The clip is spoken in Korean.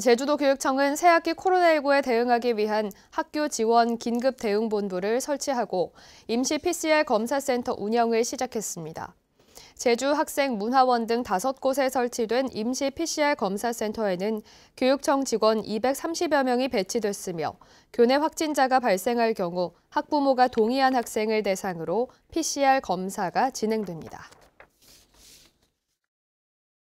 제주도교육청은 새학기 코로나19에 대응하기 위한 학교 지원 긴급 대응 본부를 설치하고 임시 PCR 검사센터 운영을 시작했습니다. 제주 학생 문화원 등 다섯 곳에 설치된 임시 PCR 검사센터에는 교육청 직원 230여 명이 배치됐으며 교내 확진자가 발생할 경우 학부모가 동의한 학생을 대상으로 PCR 검사가 진행됩니다.